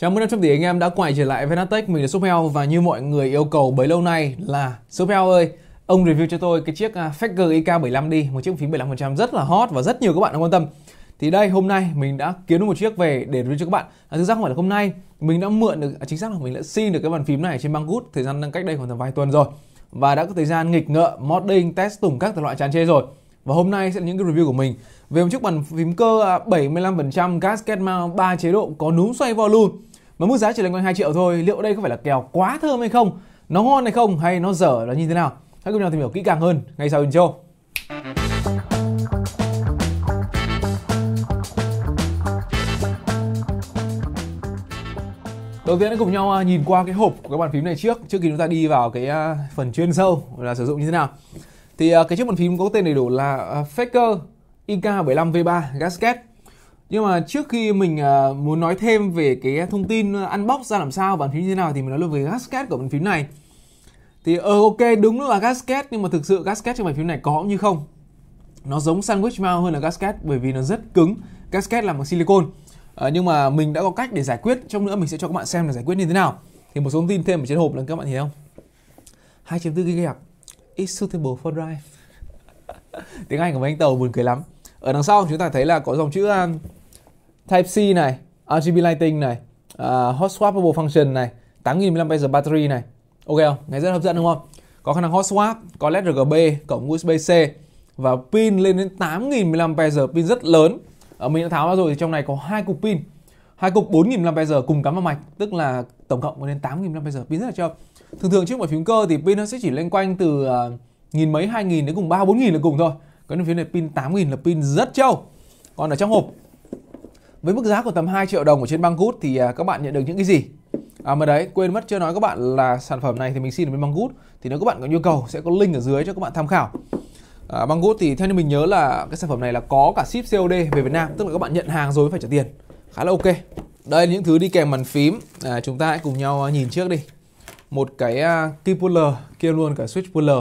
Chào mừng 500 tỷ anh em đã quay trở lại với Natech, mình là Suphel và như mọi người yêu cầu bấy lâu nay là Suphel ơi, ông review cho tôi cái chiếc à, Faker IK75 đi, một chiếc phí 75% rất là hot và rất nhiều các bạn đang quan tâm. Thì đây hôm nay mình đã kiếm được một chiếc về để review cho các bạn. À, thực ra không phải là hôm nay, mình đã mượn được, à, chính xác là mình đã xin được cái bàn phím này trên Banggood thời gian đang cách đây khoảng tầm vài tuần rồi và đã có thời gian nghịch ngợ modding test tùng các loại tràn chê rồi. Và hôm nay sẽ là những cái review của mình về một chiếc bàn phím cơ 75% à, gasket mount 3 chế độ có núm xoay volume mà mức giá chỉ loanh quanh 2 triệu thôi liệu đây có phải là kèo quá thơm hay không nó ngon hay không hay nó dở là như thế nào hãy cùng nhau tìm hiểu kỹ càng hơn ngay sau intro Đầu tiên hãy cùng nhau à, nhìn qua cái hộp của các bàn phím này trước trước khi chúng ta đi vào cái à, phần chuyên sâu là sử dụng như thế nào. Thì à, cái chiếc bàn phím có tên đầy đủ là Faker IK75V3 Gasket nhưng mà trước khi mình à, muốn nói thêm về cái thông tin unbox ra làm sao bàn phím như thế nào thì mình nói luôn về gasket của bàn phím này thì ờ ok đúng là gasket nhưng mà thực sự gasket trong bàn phím này có như không nó giống sandwich mount hơn là gasket bởi vì nó rất cứng gasket là bằng silicon à, ờ, nhưng mà mình đã có cách để giải quyết trong nữa mình sẽ cho các bạn xem là giải quyết như thế nào thì một số thông tin thêm ở trên hộp là các bạn thấy không 2.4 GB is suitable for drive tiếng Anh của mấy anh tàu buồn cười lắm ở đằng sau chúng ta thấy là có dòng chữ à, Type-C này, RGB lighting này, uh, hot swappable function này, 8000 mAh battery này. Ok không? Nghe rất hấp dẫn đúng không? Có khả năng hot swap, có LED RGB, cổng USB-C và pin lên đến 8000 mAh, pin rất lớn. Ở ờ, mình đã tháo ra rồi thì trong này có hai cục pin. Hai cục 4000 mAh cùng cắm vào mạch, tức là tổng cộng có đến 8000 mAh, pin rất là trâu. Thường thường trước mọi phím cơ thì pin nó sẽ chỉ lên quanh từ uh, nghìn mấy hai nghìn đến cùng ba bốn nghìn là cùng thôi. Còn phía này pin 8000 là pin rất trâu. Còn ở trong hộp với mức giá của tầm 2 triệu đồng ở trên Banggood thì à, các bạn nhận được những cái gì À mà đấy, quên mất chưa nói các bạn là sản phẩm này thì mình xin ở bên Banggood Thì nếu các bạn có nhu cầu sẽ có link ở dưới cho các bạn tham khảo à, Banggood thì theo như mình nhớ là cái sản phẩm này là có cả ship COD về Việt Nam Tức là các bạn nhận hàng rồi phải trả tiền Khá là ok Đây là những thứ đi kèm bàn phím à, Chúng ta hãy cùng nhau à, nhìn trước đi Một cái uh, key kia luôn cả switch puller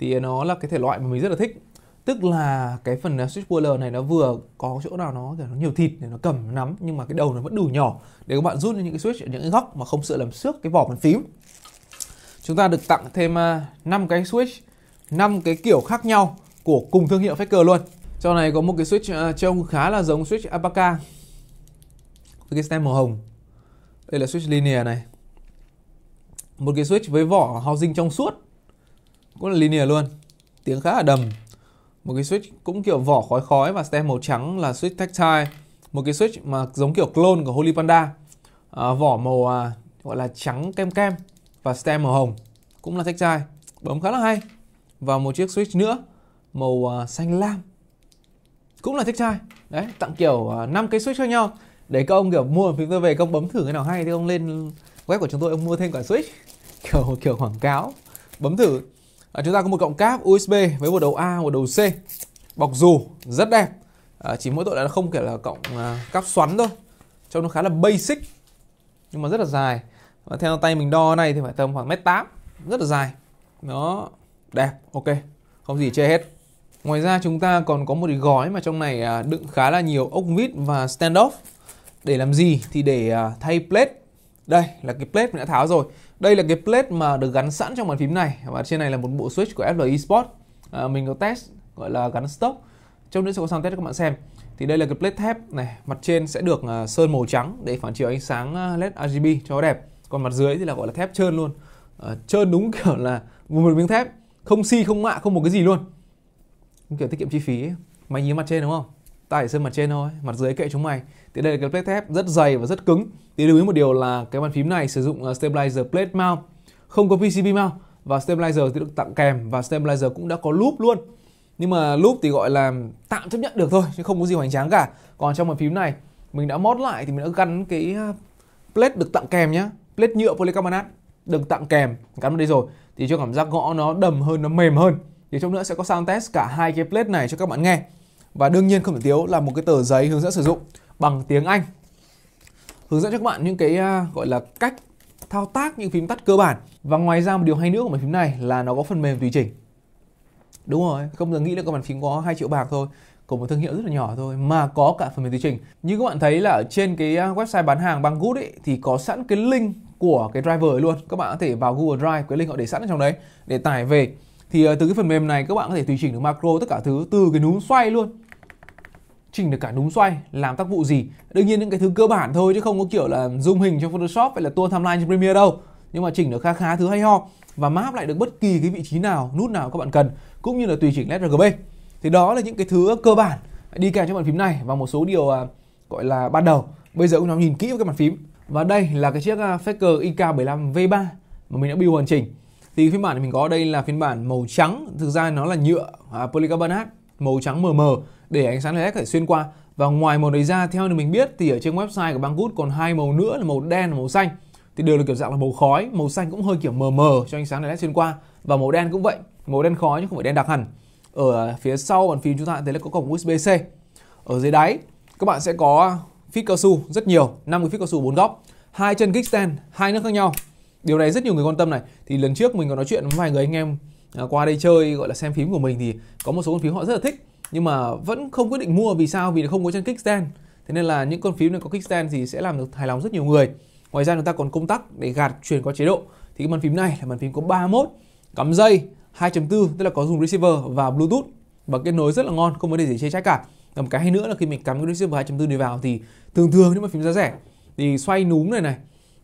Thì nó là cái thể loại mà mình rất là thích tức là cái phần à, switch puller này nó vừa có chỗ nào nó kiểu nó nhiều thịt để nó cầm nó nắm nhưng mà cái đầu nó vẫn đủ nhỏ để các bạn rút những cái switch ở những cái góc mà không sợ làm xước cái vỏ bàn phím chúng ta được tặng thêm 5 à, cái switch 5 cái kiểu khác nhau của cùng thương hiệu Faker luôn Trong này có một cái switch à, trông khá là giống switch Abaca Với cái stem màu hồng Đây là switch linear này Một cái switch với vỏ housing trong suốt Cũng là linear luôn Tiếng khá là đầm một cái switch cũng kiểu vỏ khói khói và stem màu trắng là switch tactile. Một cái switch mà giống kiểu clone của Holy Panda. À, vỏ màu à, gọi là trắng kem kem và stem màu hồng cũng là tactile. Bấm khá là hay. Và một chiếc switch nữa màu à, xanh lam cũng là tactile. Đấy, tặng kiểu à, 5 cái switch cho nhau. Để các ông kiểu mua một tôi về công bấm thử cái nào hay thì ông lên web của chúng tôi ông mua thêm cả switch kiểu kiểu quảng cáo bấm thử à, chúng ta có một cọng cáp USB với một đầu A một đầu C bọc dù rất đẹp à, chỉ mỗi tội là không kể là cọng à, cáp xoắn thôi trông nó khá là basic nhưng mà rất là dài và theo tay mình đo này thì phải tầm khoảng mét tám rất là dài nó đẹp ok không gì chê hết ngoài ra chúng ta còn có một cái gói mà trong này à, đựng khá là nhiều ốc vít và stand để làm gì thì để à, thay plate đây là cái plate mình đã tháo rồi đây là cái plate mà được gắn sẵn trong bàn phím này và trên này là một bộ switch của FLI Sport. À, mình có test gọi là gắn stock. Trong nữa sẽ có sound test cho các bạn xem. Thì đây là cái plate thép này, mặt trên sẽ được à, sơn màu trắng để phản chiếu ánh sáng à, LED RGB cho đẹp. Còn mặt dưới thì là gọi là thép trơn luôn. À, trơn đúng kiểu là một miếng thép, không xi si, không mạ, không một cái gì luôn. Kiểu tiết kiệm chi phí ấy. Máy nhí mặt trên đúng không? ta chỉ sơn mặt trên thôi mặt dưới kệ chúng mày thì đây là cái plate thép rất dày và rất cứng thì lưu ý một điều là cái bàn phím này sử dụng ờ, stabilizer plate mount không có PCB mount và stabilizer thì được tặng kèm và stabilizer cũng đã có loop luôn nhưng mà loop thì gọi là tạm chấp nhận được thôi chứ không có gì hoành tráng cả còn trong bàn phím này mình đã mót lại thì mình đã gắn cái ờ, plate được tặng kèm nhá plate nhựa polycarbonate được tặng kèm gắn vào đây rồi thì cho cảm giác gõ nó đầm hơn nó mềm hơn thì trong nữa sẽ có sound test cả hai cái plate này cho các bạn nghe và đương nhiên không thể thiếu là một cái tờ giấy hướng dẫn sử dụng bằng tiếng Anh hướng dẫn cho các bạn những cái à, gọi là cách thao tác những phím tắt cơ bản và ngoài ra một điều hay nữa của bàn phím này là nó có phần mềm tùy chỉnh đúng rồi không cần nghĩ là các bàn phím có 2 triệu bạc thôi của một thương hiệu rất là nhỏ thôi mà có cả phần mềm tùy chỉnh như các bạn thấy là ở trên cái à, website bán hàng bằng good ấy thì có sẵn cái link của cái driver ấy luôn các bạn có thể vào google drive cái link họ để sẵn ở trong đấy để tải về thì à, từ cái phần mềm này các bạn có thể tùy chỉnh được macro tất cả thứ từ cái núm xoay luôn chỉnh được cả núm xoay làm tác vụ gì đương nhiên những cái thứ cơ bản thôi chứ không có kiểu là zoom hình trong photoshop hay là tua timeline trong premiere đâu nhưng mà chỉnh được khá khá thứ hay ho và map lại được bất kỳ cái vị trí nào nút nào các bạn cần cũng như là tùy chỉnh led rgb thì đó là những cái thứ cơ bản đi kèm cho bàn phím này và một số điều à, gọi là ban đầu bây giờ cũng nhóm nhìn kỹ vào cái bàn phím và đây là cái chiếc à, Faker IK75 V3 mà mình đã build hoàn chỉnh thì phiên bản mình có đây là phiên bản màu trắng thực ra nó là nhựa à, polycarbonate màu trắng mờ mờ để ánh sáng led có thể xuyên qua. Và ngoài màu đấy ra theo như mình biết thì ở trên website của Banggood còn hai màu nữa là màu đen và màu xanh. Thì đều là kiểu dạng là màu khói, màu xanh cũng hơi kiểu mờ mờ cho ánh sáng led xuyên qua và màu đen cũng vậy, màu đen khói chứ không phải đen đặc hẳn. Ở phía sau bàn phím chúng ta thấy là có cổng USB-C. Ở dưới đáy các bạn sẽ có phích cao su rất nhiều, năm cái phích cao su bốn góc, hai chân kickstand, hai nước khác nhau. Điều này rất nhiều người quan tâm này. Thì lần trước mình có nói chuyện với vài người anh em À, qua đây chơi gọi là xem phím của mình thì có một số con phím họ rất là thích nhưng mà vẫn không quyết định mua vì sao vì không có trên kickstand thế nên là những con phím này có kickstand thì sẽ làm được hài lòng rất nhiều người ngoài ra chúng ta còn công tắc để gạt chuyển qua chế độ thì cái bàn phím này là bàn phím có mốt cắm dây 2.4 tức là có dùng receiver và bluetooth và kết nối rất là ngon không có đề gì chê trách cả và một cái hay nữa là khi mình cắm cái receiver 2.4 này vào thì thường thường những mà phím giá rẻ thì xoay núm này này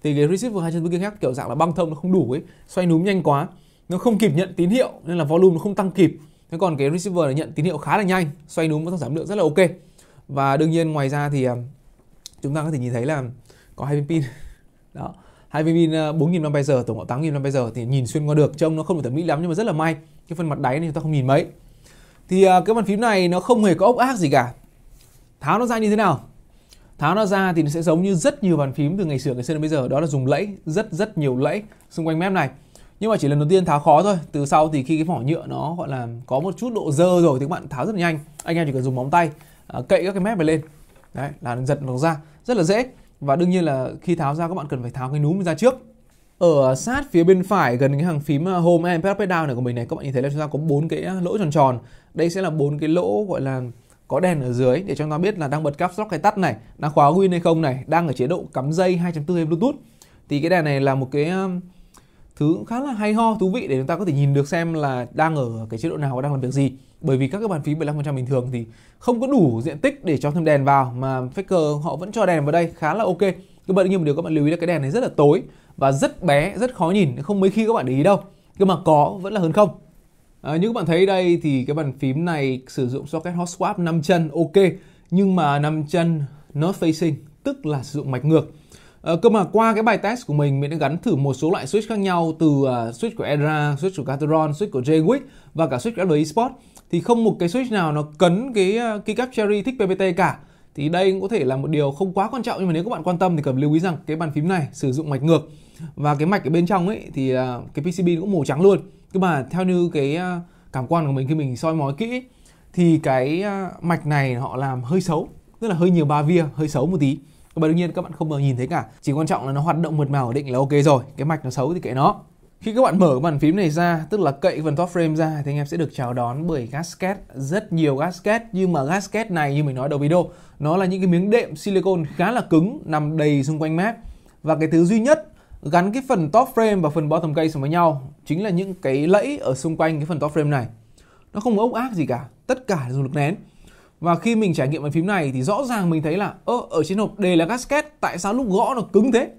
thì cái receiver 2.4 kia khác kiểu dạng là băng thông nó không đủ ấy xoay núm nhanh quá nó không kịp nhận tín hiệu nên là volume nó không tăng kịp thế còn cái receiver này nhận tín hiệu khá là nhanh xoay núm và giảm lượng rất là ok và đương nhiên ngoài ra thì à, chúng ta có thể nhìn thấy là có hai viên pin đó hai viên pin 4.000 à, giờ tổng cộng 8.000 giờ thì nhìn xuyên qua được trông nó không được thẩm mỹ lắm nhưng mà rất là may cái phần mặt đáy này chúng ta không nhìn mấy thì à, cái bàn phím này nó không hề có ốc ác gì cả tháo nó ra như thế nào tháo nó ra thì nó sẽ giống như rất nhiều bàn phím từ ngày xưa ngày xưa đến bây giờ đó là dùng lẫy rất rất nhiều lẫy xung quanh mép này nhưng mà chỉ lần đầu tiên tháo khó thôi từ sau thì khi cái vỏ nhựa nó gọi là có một chút độ dơ rồi thì các bạn tháo rất là nhanh anh em chỉ cần dùng móng tay à, cậy các cái mép này lên đấy là giật nó ra rất là dễ và đương nhiên là khi tháo ra các bạn cần phải tháo cái núm ra trước ở sát phía bên phải gần cái hàng phím à, home and power down này của mình này các bạn nhìn thấy là chúng ta có bốn cái à, lỗ tròn tròn đây sẽ là bốn cái lỗ gọi là có đèn ở dưới để cho chúng ta biết là đang bật caps lock hay tắt này đang khóa win hay không này đang ở chế độ cắm dây 2.4 hay bluetooth thì cái đèn này là một cái thứ khá là hay ho thú vị để chúng ta có thể nhìn được xem là đang ở cái chế độ nào và đang làm việc gì bởi vì các cái bàn phím 15% bình thường thì không có đủ diện tích để cho thêm đèn vào mà Faker họ vẫn cho đèn vào đây khá là ok các bạn nhưng một điều các bạn lưu ý là cái đèn này rất là tối và rất bé rất khó nhìn không mấy khi các bạn để ý đâu nhưng mà có vẫn là hơn không à, như các bạn thấy đây thì cái bàn phím này sử dụng socket hot swap 5 chân ok nhưng mà 5 chân not facing tức là sử dụng mạch ngược Ờ, cơ mà qua cái bài test của mình mình đã gắn thử một số loại switch khác nhau từ uh, switch của Edra, switch của Cateron, switch của JWick và cả switch của FPV Sport thì không một cái switch nào nó cấn cái uh, ờ, keycap Cherry thích PPT cả. Thì đây cũng có thể là một điều không quá quan trọng nhưng mà nếu các bạn quan tâm thì cần lưu ý rằng cái bàn phím này sử dụng mạch ngược và cái mạch ở bên trong ấy thì uh, cái PCB cũng màu trắng luôn. Cơ mà theo như cái uh, cảm quan của mình khi mình soi mói kỹ ấy, thì cái uh, mạch này họ làm hơi xấu, tức là hơi nhiều ba via, hơi xấu một tí các đương nhiên các bạn không bao nhìn thấy cả chỉ quan trọng là nó hoạt động mượt mà ổn định là ok rồi cái mạch nó xấu thì kệ nó khi các bạn mở cái bàn phím này ra, tức là cậy phần top frame ra thì anh em sẽ được chào đón bởi gasket, rất nhiều gasket nhưng mà gasket này như mình nói đầu video, nó là những cái miếng đệm silicon khá là cứng nằm đầy xung quanh mép. Và cái thứ duy nhất gắn cái phần top frame và phần bottom case với nhau chính là những cái lẫy ở xung quanh cái phần top frame này. Nó không có ốc ác gì cả, tất cả là dùng lực nén và khi mình trải nghiệm bàn phím này thì rõ ràng mình thấy là ơ ở trên hộp đề là gasket tại sao lúc gõ nó cứng thế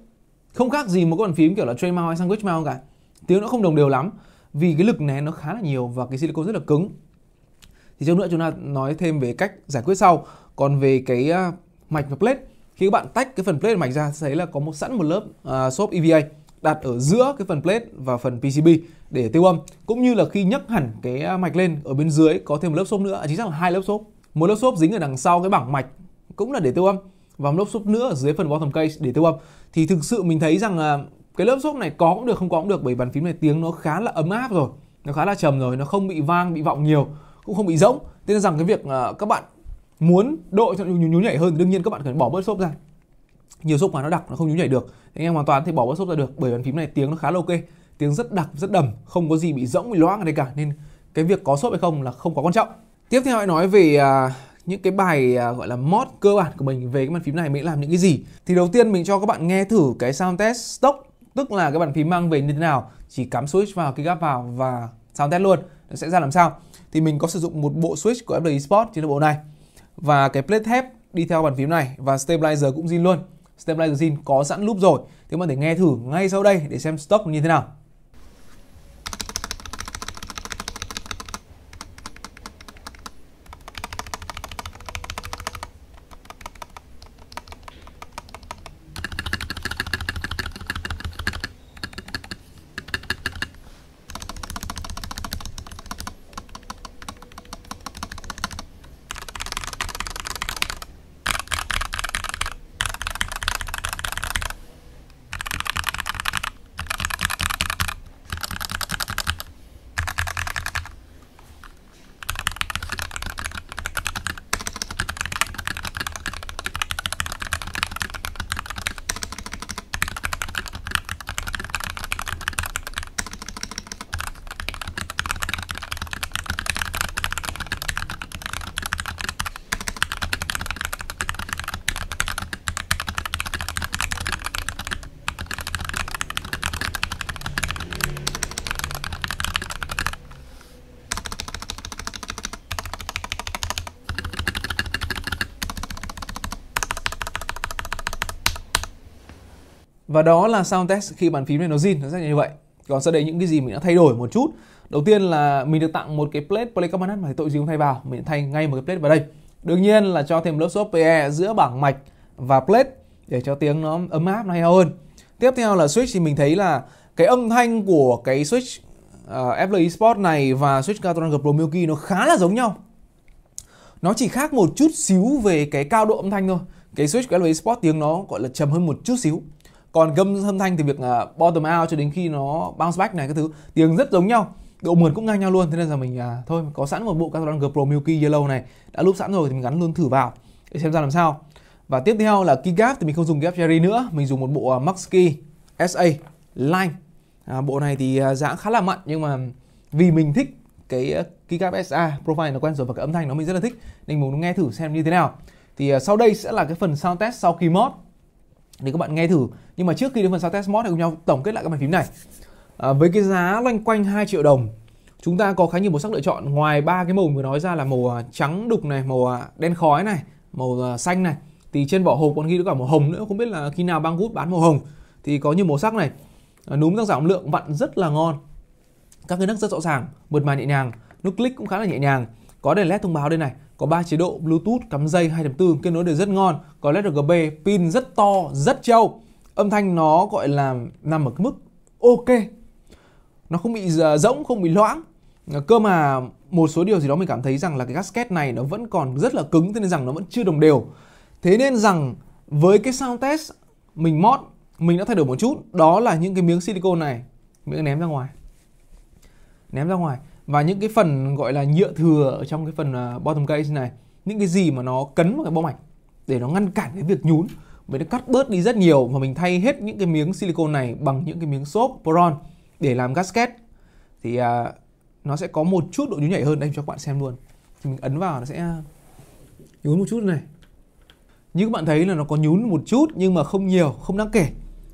không khác gì một cái bàn phím kiểu là tray mount hay sandwich mount cả tiếng nó không đồng đều lắm vì cái lực nén nó khá là nhiều và cái silicon rất là cứng thì trong nữa chúng ta nói thêm về cách giải quyết sau còn về cái uh, mạch và plate khi các bạn tách cái phần plate mạch ra thấy là có một sẵn một lớp uh, xốp EVA đặt ở giữa cái phần plate và phần PCB để tiêu âm cũng như là khi nhấc hẳn cái à, mạch lên ở bên dưới có thêm một lớp xốp nữa à, chính xác là hai lớp xốp một lớp xốp dính ở đằng sau cái bảng mạch cũng là để tiêu âm và một lớp xốp nữa ở dưới phần bottom case để tiêu âm thì thực sự mình thấy rằng là cái lớp xốp này có cũng được không có cũng được bởi bàn phím này tiếng nó khá là ấm áp rồi nó khá là trầm rồi nó không bị vang bị vọng nhiều cũng không bị rỗng thế nên rằng cái việc à, các bạn muốn độ cho nhún nhún nhảy hơn đương nhiên các bạn cần bỏ bớt xốp ra nhiều xốp mà nó đặc nó không nhún nhảy được anh em hoàn toàn thì bỏ bớt xốp ra được bởi bàn phím này tiếng nó khá là ok tiếng rất đặc rất đầm không có gì bị rỗng bị loãng ở đây cả nên cái việc có xốp hay không là không quá quan trọng tiếp theo hãy nói về uh, những cái bài uh, gọi là mod cơ bản của mình về cái bàn phím này mình làm những cái gì thì đầu tiên mình cho các bạn nghe thử cái sound test stock tức là cái bàn phím mang về như thế nào chỉ cắm switch vào cái gap vào và sound test luôn nó sẽ ra làm sao thì mình có sử dụng một bộ switch của FLI Sport chính là bộ này và cái plate thép đi theo bàn phím này và stabilizer cũng zin luôn stabilizer zin có sẵn loop rồi thì các bạn để nghe thử ngay sau đây để xem stock như thế nào và đó là sound test khi bàn phím này nó zin nó sẽ như vậy còn sau đây những cái gì mình đã thay đổi một chút đầu tiên là mình được tặng một cái plate polycarbonate mà thì tội gì cũng thay vào mình thay ngay một cái plate vào đây đương nhiên là cho thêm lớp xốp PE giữa bảng mạch và plate để cho tiếng nó ấm áp nó hay hơn tiếp theo là switch thì mình thấy là cái âm thanh của cái switch uh, ờ, FLE Sport này và switch Catron Pro Milky nó khá là giống nhau nó chỉ khác một chút xíu về cái cao độ âm thanh thôi cái switch của FLE Sport tiếng nó gọi là trầm hơn một chút xíu còn gâm âm thanh thì việc uh, bottom out cho đến khi nó bounce back này cái thứ tiếng rất giống nhau độ mượt cũng ngang nhau luôn thế nên là mình uh, thôi có sẵn một bộ các G Pro Milky Yellow này đã lúc sẵn rồi thì mình gắn luôn thử vào để xem ra làm sao và tiếp theo là keygap thì mình không dùng gap Jerry nữa mình dùng một bộ uh, à, Maxkey SA Line à, bộ này thì uh, dáng khá là mặn nhưng mà vì mình thích cái uh, keygap SA profile nó quen rồi và cái âm thanh nó mình rất là thích nên mình muốn nghe thử xem như thế nào thì uh, sau đây sẽ là cái phần sound test sau khi mod để các bạn nghe thử nhưng mà trước khi đến phần sau test mod thì cùng nhau tổng kết lại các bàn phím này à, với cái giá loanh quanh 2 triệu đồng chúng ta có khá nhiều màu sắc lựa chọn ngoài ba cái màu mình vừa nói ra là màu à, trắng đục này màu à, đen khói này màu à, xanh này thì trên vỏ hộp còn ghi được cả màu hồng nữa không biết là khi nào banggood bán màu hồng thì có nhiều màu sắc này núm tăng giảm lượng vặn rất là ngon các cái nấc rất rõ ràng mượt mà nhẹ nhàng nút click cũng khá là nhẹ nhàng có đèn led thông báo đây này có 3 chế độ Bluetooth, cắm dây 2.4 kết nối đều rất ngon, có led RGB, pin rất to, rất trâu. Âm thanh nó gọi là nằm ở cái mức ok. Nó không bị à, rỗng, không bị loãng. Cơ mà một số điều gì đó mình cảm thấy rằng là cái gasket này nó vẫn còn rất là cứng thế nên rằng nó vẫn chưa đồng đều. Thế nên rằng với cái sound test mình mod mình đã thay đổi một chút, đó là những cái miếng silicone này mình ném ra ngoài. Ném ra ngoài và những cái phần gọi là nhựa thừa ở trong cái phần à, bottom case này những cái gì mà nó cấn vào cái bom ảnh để nó ngăn cản cái việc nhún mình đã cắt bớt đi rất nhiều và mình thay hết những cái miếng silicone này bằng những cái miếng xốp boron để làm gasket thì à, nó sẽ có một chút độ nhún nhảy hơn đây cho các bạn xem luôn thì mình ấn vào nó sẽ nhún một chút này như các bạn thấy là nó có nhún một chút nhưng mà không nhiều không đáng kể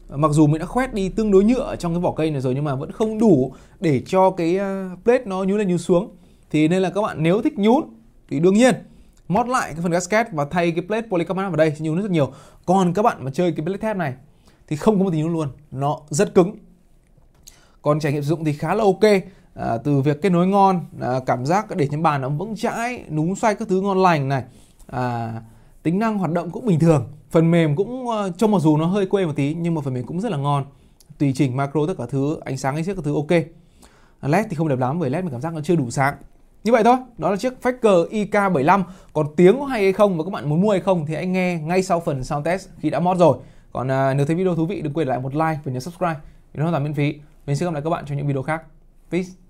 mặc dù mình đã khoét đi tương đối nhựa trong cái vỏ cây này rồi nhưng mà vẫn không đủ để cho cái à, plate nó nhún lên nhún xuống thì nên là các bạn nếu thích nhún thì đương nhiên mót lại cái phần gasket và thay cái plate polycarbonate vào đây sẽ nhún rất nhiều còn các bạn mà chơi cái plate thép này thì không có một tí nhún luôn nó rất cứng còn trải nghiệm sử dụng thì khá là ok à, từ việc kết nối ngon à, cảm giác để trên bàn nó vững chãi núm xoay các thứ ngon lành này à, tính năng hoạt động cũng bình thường phần mềm cũng ờ, trông mặc dù nó hơi quê một tí nhưng mà phần mềm cũng rất là ngon tùy chỉnh macro tất cả thứ ánh sáng ánh sáng các thứ ok ờ, led thì không đẹp lắm bởi led mình cảm giác nó chưa đủ sáng như vậy thôi đó là chiếc Faker IK75 còn tiếng có hay hay không và các bạn muốn mua hay không thì hãy nghe ngay sau phần sound test khi đã mod rồi còn à, nếu thấy video thú vị đừng quên lại một like và nhấn subscribe để nó toàn miễn phí mình sẽ gặp lại các bạn trong những video khác peace